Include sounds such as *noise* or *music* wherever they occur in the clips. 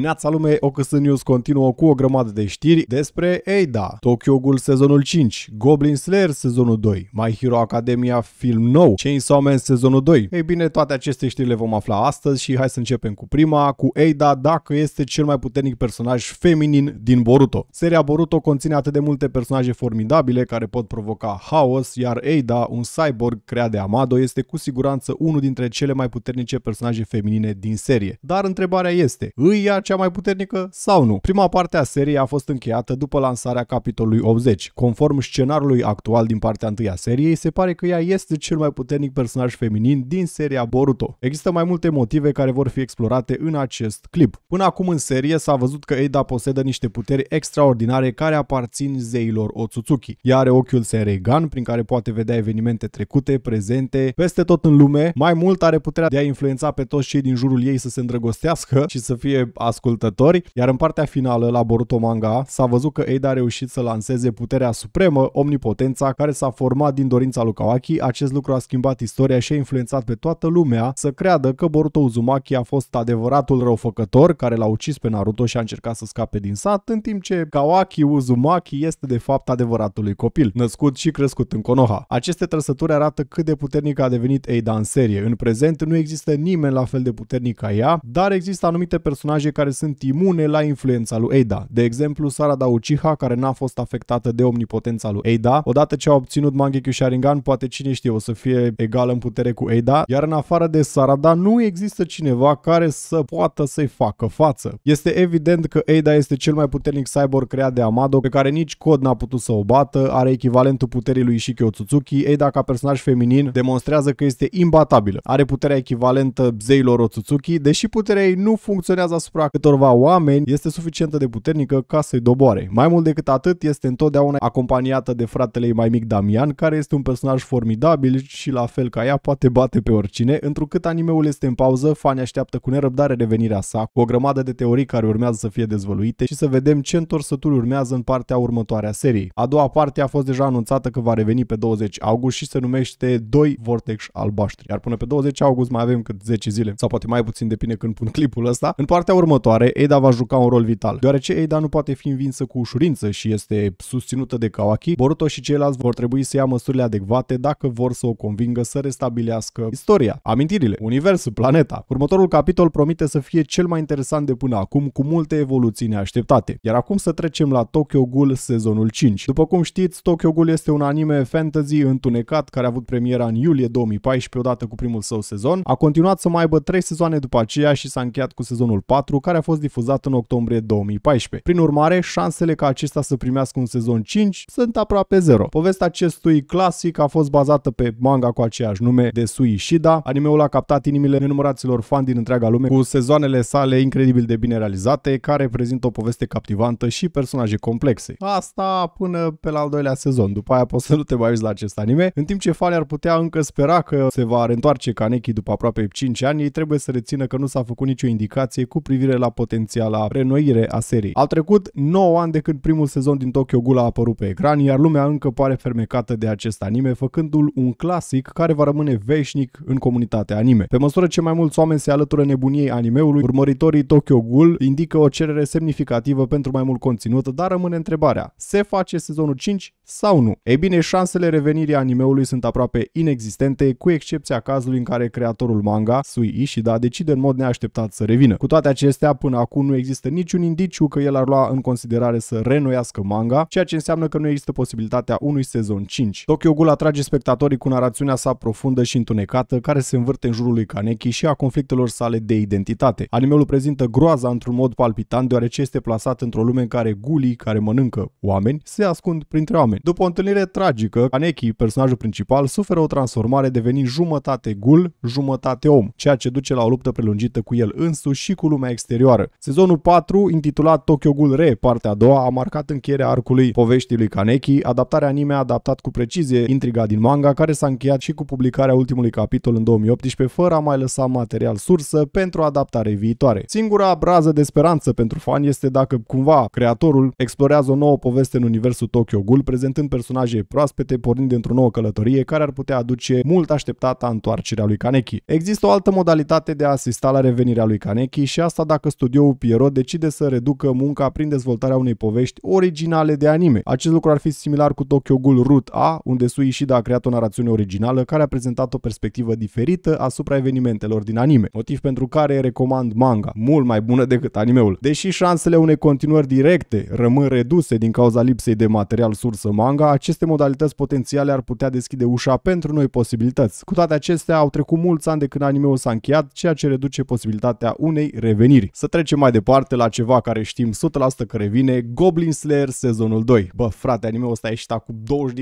Neața lume, OKS News continuă cu o grămadă de știri despre Eida, Tokyo Ghoul sezonul 5, Goblin Slayer sezonul 2, My Hero Academia film nou, Chainsaw Man sezonul 2. Ei bine, toate aceste știri le vom afla astăzi și hai să începem cu prima, cu Eida, dacă este cel mai puternic personaj feminin din Boruto. Seria Boruto conține atât de multe personaje formidabile care pot provoca haos, iar Eida, un cyborg creat de Amado, este cu siguranță unul dintre cele mai puternice personaje feminine din serie. Dar întrebarea este, îi ia cea mai puternică sau nu. Prima parte a seriei a fost încheiată după lansarea capitolului 80. Conform scenariului actual din partea întâi a seriei, se pare că ea este cel mai puternic personaj feminin din seria Boruto. Există mai multe motive care vor fi explorate în acest clip. Până acum în serie s-a văzut că Eida posedă niște puteri extraordinare care aparțin zeilor Otsutsuki. Ea are ochiul Seregan, prin care poate vedea evenimente trecute, prezente, peste tot în lume. Mai mult are puterea de a influența pe toți cei din jurul ei să se îndrăgostească și să fie as ascultători, iar în partea finală la Boruto Manga s-a văzut că Eida a reușit să lanseze puterea supremă, omnipotența, care s-a format din dorința lui Kawaki. Acest lucru a schimbat istoria și a influențat pe toată lumea să creadă că Boruto Uzumaki a fost adevăratul răufăcător care l-a ucis pe Naruto și a încercat să scape din sat, în timp ce Kawaki Uzumaki este de fapt adevăratului copil, născut și crescut în Konoha. Aceste trăsături arată cât de puternic a devenit Eida în serie. În prezent nu există nimeni la fel de puternic ca ea, dar există anumite personaje care sunt imune la influența lui Eida. De exemplu, Sarada Uchiha, care n-a fost afectată de omnipotența lui Eida. Odată ce a obținut Mangekyou Sharingan, poate cine știe, o să fie egală în putere cu Eida, iar în afară de Sarada nu există cineva care să poată să-i facă față. Este evident că Eida este cel mai puternic cyborg creat de Amado, pe care nici Cod n-a putut să o bată, are echivalentul puterii lui Shikio Tsutsuki, Eida ca personaj feminin demonstrează că este imbatabilă. Are puterea echivalentă zeilor Otsutsuki, deși puterea ei nu funcționează asupra asupra câtorva oameni este suficientă de puternică ca să-i doboare. Mai mult decât atât, este întotdeauna acompaniată de fratele ei mai mic Damian, care este un personaj formidabil și la fel ca ea poate bate pe oricine, întrucât animeul este în pauză, fanii așteaptă cu nerăbdare revenirea sa, cu o grămadă de teorii care urmează să fie dezvăluite și să vedem ce întorsături urmează în partea următoare a seriei. A doua parte a fost deja anunțată că va reveni pe 20 august și se numește 2 Vortex Albaștri. Iar până pe 20 august mai avem cât 10 zile, sau poate mai puțin depinde când pun clipul ăsta. În partea următoare următoare, Eda va juca un rol vital. Deoarece Eda nu poate fi învinsă cu ușurință și este susținută de Kawaki, Boruto și ceilalți vor trebui să ia măsurile adecvate dacă vor să o convingă să restabilească istoria, amintirile, universul, planeta. Următorul capitol promite să fie cel mai interesant de până acum, cu multe evoluții neașteptate. Iar acum să trecem la Tokyo Ghoul sezonul 5. După cum știți, Tokyo Ghoul este un anime fantasy întunecat care a avut premiera în iulie 2014 odată cu primul său sezon. A continuat să mai aibă 3 sezoane după aceea și s-a încheiat cu sezonul 4 care a fost difuzat în octombrie 2014. Prin urmare, șansele ca acesta să primească un sezon 5 sunt aproape zero. Povestea acestui clasic a fost bazată pe manga cu aceeași nume de Suishida. Animeul a captat inimile nenumăraților fani din întreaga lume cu sezoanele sale incredibil de bine realizate, care prezintă o poveste captivantă și personaje complexe. Asta până pe la al doilea sezon, după aia poți să nu te mai uiți la acest anime. În timp ce fanii ar putea încă spera că se va reîntoarce Kaneki după aproape 5 ani, ei trebuie să rețină că nu s-a făcut nicio indicație cu privire privire la potențiala renoire a seriei. Au trecut 9 ani de când primul sezon din Tokyo Ghoul a apărut pe ecran, iar lumea încă pare fermecată de acest anime, făcându-l un clasic care va rămâne veșnic în comunitatea anime. Pe măsură ce mai mulți oameni se alătură nebuniei animeului, urmăritorii Tokyo Ghoul indică o cerere semnificativă pentru mai mult conținut, dar rămâne întrebarea, se face sezonul 5 sau nu? Ei bine, șansele revenirii animeului sunt aproape inexistente, cu excepția cazului în care creatorul manga, Sui Ishida, decide în mod neașteptat să revină. Cu toate acestea, până acum nu există niciun indiciu că el ar lua în considerare să renoiască manga, ceea ce înseamnă că nu există posibilitatea unui sezon 5. Tokyo Ghoul atrage spectatorii cu narațiunea sa profundă și întunecată, care se învârte în jurul lui Kaneki și a conflictelor sale de identitate. Animeul prezintă groaza într-un mod palpitant, deoarece este plasat într-o lume în care gulii care mănâncă oameni se ascund printre oameni oameni. După o întâlnire tragică, Aneki, personajul principal, suferă o transformare devenind jumătate gul, jumătate om, ceea ce duce la o luptă prelungită cu el însuși și cu lumea exterioară. Sezonul 4, intitulat Tokyo Ghoul Re, partea a doua, a marcat încheierea arcului poveștii lui Kaneki, adaptarea anime a adaptat cu precizie intriga din manga, care s-a încheiat și cu publicarea ultimului capitol în 2018, fără a mai lăsa material sursă pentru adaptare viitoare. Singura brază de speranță pentru fani este dacă cumva creatorul explorează o nouă poveste în universul Tokyo Ghoul, prezent prezentând personaje proaspete pornind dintr-o nouă călătorie care ar putea aduce mult așteptata întoarcerea lui Kaneki. Există o altă modalitate de a asista la revenirea lui Kaneki și asta dacă studioul Pierrot decide să reducă munca prin dezvoltarea unei povești originale de anime. Acest lucru ar fi similar cu Tokyo Ghoul Root A, unde Ishida a creat o narațiune originală care a prezentat o perspectivă diferită asupra evenimentelor din anime, motiv pentru care recomand manga, mult mai bună decât animeul. Deși șansele unei continuări directe rămân reduse din cauza lipsei de material sursă manga, aceste modalități potențiale ar putea deschide ușa pentru noi posibilități. Cu toate acestea, au trecut mulți ani de când animeul s-a încheiat, ceea ce reduce posibilitatea unei reveniri. Să trecem mai departe la ceva care știm 100% că revine, Goblin Slayer sezonul 2. Bă, frate, animeul ăsta a ieșit acum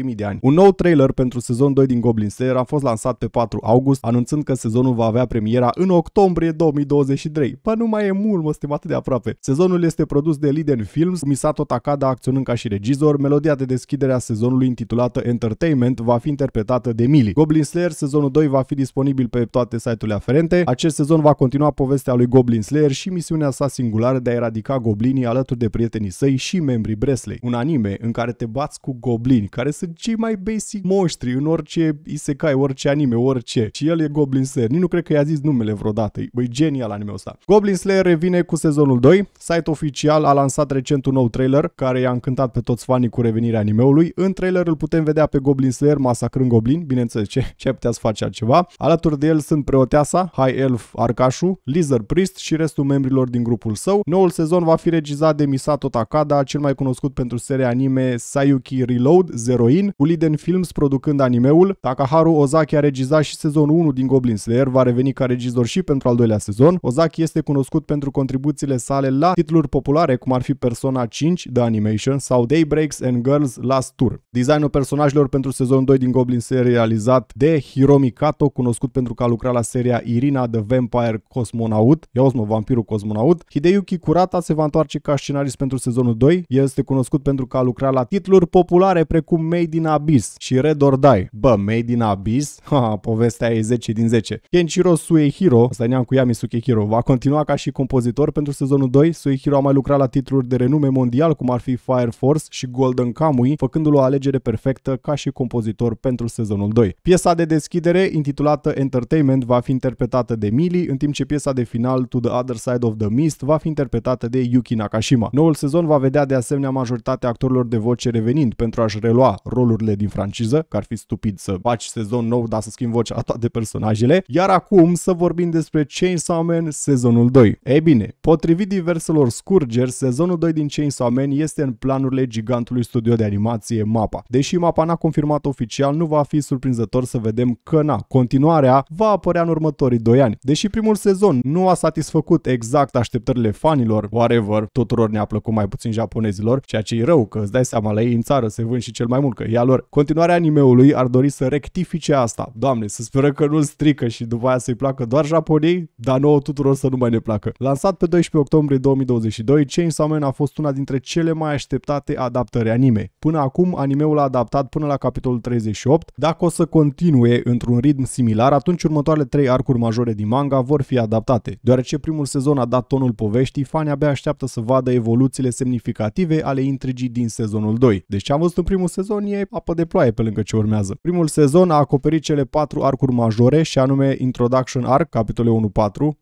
20.000 de ani. Un nou trailer pentru sezonul 2 din Goblin Slayer a fost lansat pe 4 august, anunțând că sezonul va avea premiera în octombrie 2023. Bă, nu mai e mult, mă, suntem atât de aproape. Sezonul este produs de Liden Films, Misato Takada acționând ca și regizor, melodia de deschidere deschiderea sezonului intitulată Entertainment va fi interpretată de Millie. Goblin Slayer sezonul 2 va fi disponibil pe toate site-urile aferente. Acest sezon va continua povestea lui Goblin Slayer și misiunea sa singulară de a eradica goblinii alături de prietenii săi și membrii Bresley, un anime în care te bați cu goblini, care sunt cei mai basic monștri în orice isekai, orice anime, orice. Și el e Goblin Slayer. Nici nu cred că i-a zis numele vreodată. Băi, genial anime-ul ăsta. Goblin Slayer revine cu sezonul 2. Site oficial a lansat recent un nou trailer care i-a încântat pe toți fanii cu revenirea animeului lui. În trailer îl putem vedea pe Goblin Slayer masacrând goblin, bineînțeles ce, ce putea să face altceva. Alături de el sunt Preoteasa, High Elf Arcașu, Lizard Priest și restul membrilor din grupul său. Noul sezon va fi regizat de Misato Takada, cel mai cunoscut pentru seria anime Sayuki Reload, Zeroin, cu Liden Films producând animeul. Takaharu Ozaki a regizat și sezonul 1 din Goblin Slayer, va reveni ca regizor și pentru al doilea sezon. Ozaki este cunoscut pentru contribuțiile sale la titluri populare, cum ar fi Persona 5, The Animation, sau Daybreaks and Girls Last Last Tour. Designul personajelor pentru sezonul 2 din Goblin Serie realizat de Hiromi Kato, cunoscut pentru că a lucrat la seria Irina The Vampire Cosmonaut, ia mă, vampirul cosmonaut. Hideyuki Kurata se va întoarce ca scenarist pentru sezonul 2, el este cunoscut pentru că a lucrat la titluri populare precum Made in Abyss și Red or Die. Bă, Made in Abyss? Ha, povestea e 10 din 10. Kenshiro Suehiro, stăneam cu Yami Sukehiro, va continua ca și compozitor pentru sezonul 2. Suehiro a mai lucrat la titluri de renume mondial, cum ar fi Fire Force și Golden Kamui, făcându-l o alegere perfectă ca și compozitor pentru sezonul 2. Piesa de deschidere, intitulată Entertainment, va fi interpretată de Mili, în timp ce piesa de final, To the Other Side of the Mist, va fi interpretată de Yuki Nakashima. Noul sezon va vedea de asemenea majoritatea actorilor de voce revenind pentru a-și relua rolurile din franciză, că ar fi stupid să faci sezon nou, dar să schimbi vocea toate personajele, iar acum să vorbim despre Chainsaw Man sezonul 2. Ei bine, potrivit diverselor scurgeri, sezonul 2 din Chainsaw Man este în planurile gigantului studio de animație informație mapa. Deși mapa n-a confirmat oficial, nu va fi surprinzător să vedem că na, continuarea va apărea în următorii 2 ani. Deși primul sezon nu a satisfăcut exact așteptările fanilor, whatever, tuturor ne-a plăcut mai puțin japonezilor, ceea ce e rău că îți dai seama la ei în țară se vând și cel mai mult că ea lor. Continuarea animeului ar dori să rectifice asta. Doamne, să sperăm că nu-l strică și după aia să-i placă doar japonei, dar nouă tuturor să nu mai ne placă. Lansat pe 12 octombrie 2022, Chainsaw Man a fost una dintre cele mai așteptate adaptări anime. Până acum animeul a adaptat până la capitolul 38. Dacă o să continue într-un ritm similar, atunci următoarele trei arcuri majore din manga vor fi adaptate. Deoarece primul sezon a dat tonul poveștii, fanii abia așteaptă să vadă evoluțiile semnificative ale intrigii din sezonul 2. Deci ce am văzut în primul sezon e apă de ploaie pe lângă ce urmează. Primul sezon a acoperit cele patru arcuri majore și anume Introduction Arc, capitolul 1-4,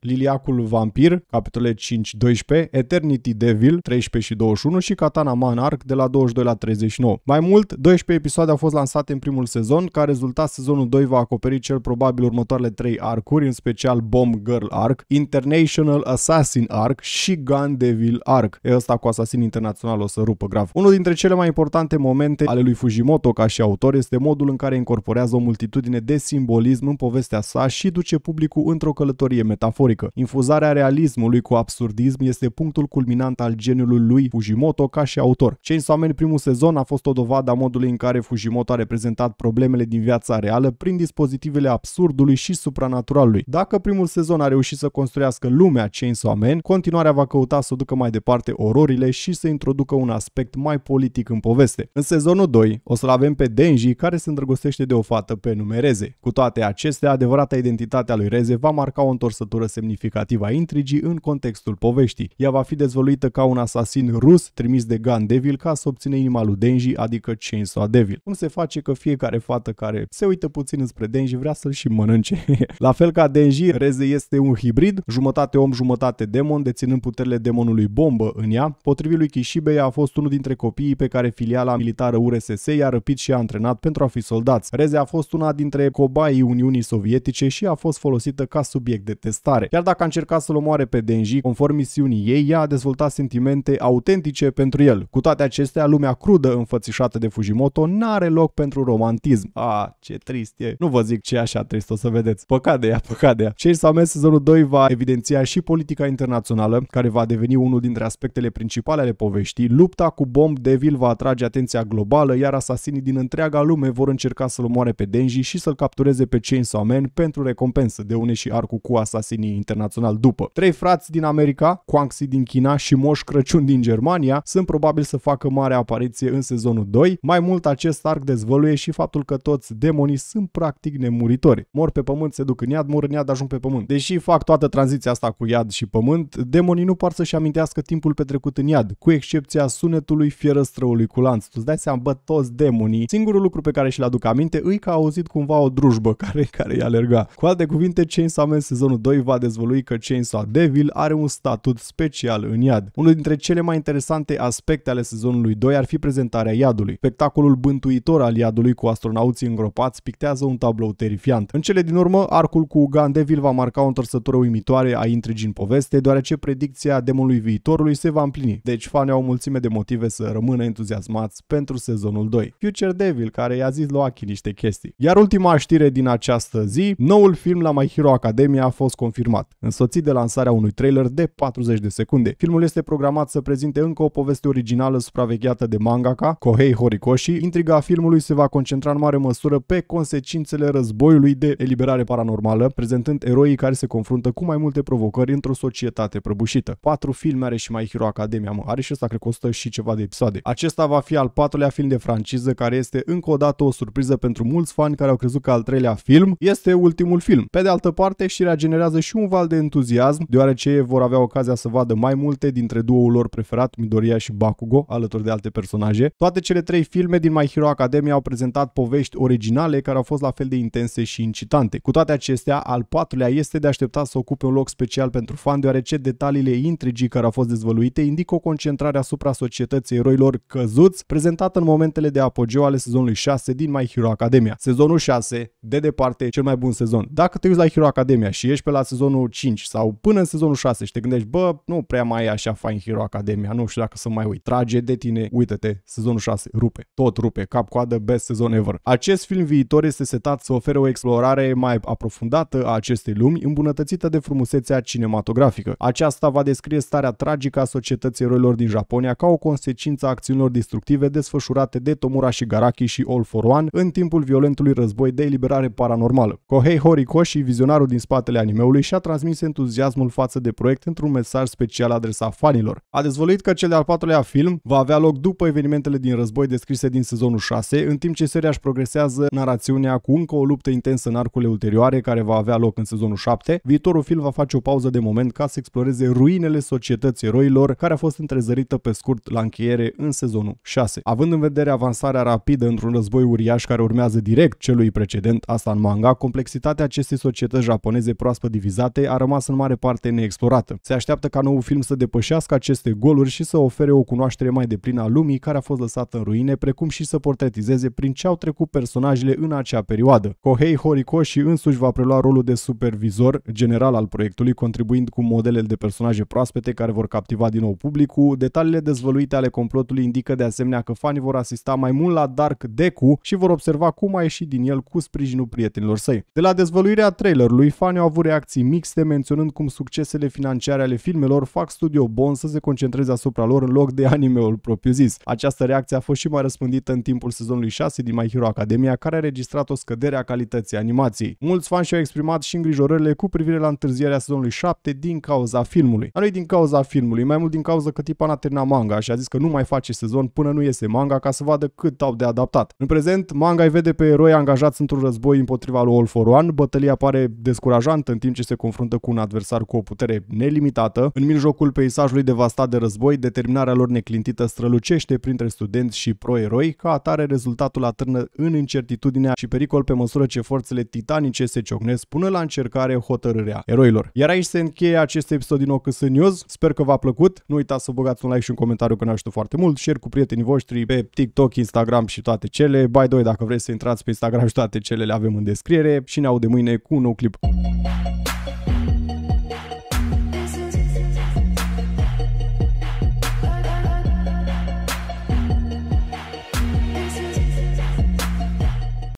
Liliacul Vampir, capitole 5-12, Eternity Devil, 13 și 21 și Katana Man Arc de la 22 la 39. 2009. Mai mult, 12 episoade au fost lansate în primul sezon, ca rezultat sezonul 2 va acoperi cel probabil următoarele 3 arcuri, în special Bomb Girl Arc, International Assassin Arc și Gun Devil Arc. E ăsta cu Assassin Internațional o să rupă grav. Unul dintre cele mai importante momente ale lui Fujimoto ca și autor este modul în care incorporează o multitudine de simbolism în povestea sa și duce publicul într-o călătorie metaforică. Infuzarea realismului cu absurdism este punctul culminant al geniului lui Fujimoto ca și autor. Chainsaw Man primul sezon a fost fost o dovadă a modului în care Fujimoto a reprezentat problemele din viața reală prin dispozitivele absurdului și supranaturalului. Dacă primul sezon a reușit să construiască lumea Chainsaw Man, continuarea va căuta să ducă mai departe ororile și să introducă un aspect mai politic în poveste. În sezonul 2 o să-l avem pe Denji care se îndrăgostește de o fată pe nume Reze. Cu toate acestea, adevărata identitatea lui Reze va marca o întorsătură semnificativă a intrigii în contextul poveștii. Ea va fi dezvăluită ca un asasin rus trimis de Gun Devil ca să obține inima lui Denji adică Chainsaw Devil. Cum se face că fiecare fată care se uită puțin înspre Denji vrea să-l și mănânce. *laughs* La fel ca Denji, Reze este un hibrid, jumătate om, jumătate demon, deținând puterile demonului bombă în ea. Potrivit lui Kishibe, a fost unul dintre copiii pe care filiala militară URSS i-a răpit și a antrenat pentru a fi soldați. Reze a fost una dintre cobaii Uniunii Sovietice și a fost folosită ca subiect de testare. Chiar dacă a încercat să-l omoare pe Denji, conform misiunii ei, ea a dezvoltat sentimente autentice pentru el. Cu toate acestea, lumea crudă în față înfățișată de Fujimoto n-are loc pentru romantism. A, ce trist e. Nu vă zic ce e așa trist, o să vedeți. Păcat de ea, păcat de ea. Shane Sames sezonul 2 va evidenția și politica internațională, care va deveni unul dintre aspectele principale ale poveștii. Lupta cu Bomb Devil va atrage atenția globală, iar asasinii din întreaga lume vor încerca să-l omoare pe Denji și să-l captureze pe Chainsaw Man pentru recompensă, de une și arcul cu asasinii internațional după. Trei frați din America, Quanxi din China și Moș Crăciun din Germania sunt probabil să facă mare apariție în sezonul sezonul 2. Mai mult, acest arc dezvăluie și faptul că toți demonii sunt practic nemuritori. Mor pe pământ, se duc în iad, mor în iad, ajung pe pământ. Deși fac toată tranziția asta cu iad și pământ, demonii nu par să-și amintească timpul petrecut în iad, cu excepția sunetului fierăstrăului cu lanț. Tu-ți dai seama, bă, toți demonii, singurul lucru pe care și-l aduc aminte, îi că a auzit cumva o drujbă *laughs* care, care i-a alerga. Cu alte cuvinte, Chainsaw Man sezonul 2 va dezvălui că Chainsaw Devil are un statut special în iad. Unul dintre cele mai interesante aspecte ale sezonului 2 ar fi prezentarea iadului. Spectacolul bântuitor al iadului cu astronauții îngropați pictează un tablou terifiant. În cele din urmă, arcul cu Gandevil va marca o întorsătură uimitoare a intrigii în poveste, deoarece predicția demonului viitorului se va împlini. Deci fanii au o mulțime de motive să rămână entuziasmați pentru sezonul 2. Future Devil, care i-a zis lui niște chestii. Iar ultima știre din această zi, noul film la My Hero Academia a fost confirmat, însoțit de lansarea unui trailer de 40 de secunde. Filmul este programat să prezinte încă o poveste originală supravegheată de mangaka, Kohei Horikoshi, intriga filmului se va concentra în mare măsură pe consecințele războiului de eliberare paranormală, prezentând eroii care se confruntă cu mai multe provocări într-o societate prăbușită. Patru filme are și mai Hero Academia, mă. are și ăsta cred că 100 și ceva de episoade. Acesta va fi al patrulea film de franciză care este încă o dată o surpriză pentru mulți fani care au crezut că al treilea film este ultimul film. Pe de altă parte, și generează și un val de entuziasm, deoarece vor avea ocazia să vadă mai multe dintre două lor preferat, Midoriya și Bakugo, alături de alte personaje. Toate toate cele trei filme din My Hero Academia au prezentat povești originale care au fost la fel de intense și incitante. Cu toate acestea, al patrulea este de așteptat să ocupe un loc special pentru fan, deoarece detaliile intrigii care au fost dezvăluite indică o concentrare asupra societății eroilor căzuți, prezentată în momentele de apogeu ale sezonului 6 din My Hero Academia. Sezonul 6, de departe, cel mai bun sezon. Dacă te uiți la Hero Academia și ești pe la sezonul 5 sau până în sezonul 6 și te gândești, bă, nu prea mai e așa fain Hero Academia, nu știu dacă să mai uit. Trage de tine, uită-te, sezonul 6. Rupe. Tot rupe. Cap-coadă, best sezon ever. Acest film viitor este setat să ofere o explorare mai aprofundată a acestei lumi, îmbunătățită de frumusețea cinematografică. Aceasta va descrie starea tragică a societății eroilor din Japonia ca o consecință a acțiunilor destructive desfășurate de Tomura și Garaki și All for One în timpul violentului război de eliberare paranormală. Kohei Horikoshi, vizionarul din spatele animeului, și-a transmis entuziasmul față de proiect într-un mesaj special adresat fanilor. A dezvăluit că cel de-al patrulea film va avea loc după evenimentele din din război descrise din sezonul 6, în timp ce seria își progresează narațiunea cu încă o luptă intensă în arcurile ulterioare care va avea loc în sezonul 7. Viitorul film va face o pauză de moment ca să exploreze ruinele societății eroilor care a fost întrezărită pe scurt la încheiere în sezonul 6. Având în vedere avansarea rapidă într-un război uriaș care urmează direct celui precedent, asta în manga, complexitatea acestei societăți japoneze proaspăt divizate a rămas în mare parte neexplorată. Se așteaptă ca noul film să depășească aceste goluri și să ofere o cunoaștere mai deplină a lumii care a fost lăsată lăsată în ruine, precum și să portretizeze prin ce au trecut personajele în acea perioadă. Kohei Horikoshi însuși va prelua rolul de supervizor general al proiectului, contribuind cu modele de personaje proaspete care vor captiva din nou publicul. Detaliile dezvăluite ale complotului indică de asemenea că fanii vor asista mai mult la Dark Deku și vor observa cum a ieșit din el cu sprijinul prietenilor săi. De la dezvăluirea trailerului, fanii au avut reacții mixte menționând cum succesele financiare ale filmelor fac Studio bon să se concentreze asupra lor în loc de animeul propriu-zis. Această reacție animația a fost și mai răspândită în timpul sezonului 6 din My Hero Academia, care a registrat o scădere a calității animației. Mulți fani și-au exprimat și îngrijorările cu privire la întârzierea sezonului 7 din cauza filmului. Dar nu din cauza filmului, mai mult din cauza că tipa a terminat manga și a zis că nu mai face sezon până nu iese manga ca să vadă cât au de adaptat. În prezent, manga îi vede pe eroi angajați într-un război împotriva lui All for One, bătălia pare descurajantă în timp ce se confruntă cu un adversar cu o putere nelimitată. În mijlocul peisajului devastat de război, determinarea lor neclintită strălucește printre studenți independenți și pro-eroi, ca atare rezultatul atârnă în incertitudinea și pericol pe măsură ce forțele titanice se ciocnesc până la încercare hotărârea eroilor. Iar aici se încheie acest episod din Ocâs News. Sper că v-a plăcut. Nu uitați să băgați un like și un comentariu că ne ajută foarte mult. Share cu prietenii voștri pe TikTok, Instagram și toate cele. By the way, dacă vreți să intrați pe Instagram și toate cele le avem în descriere și ne audem mâine cu un nou clip.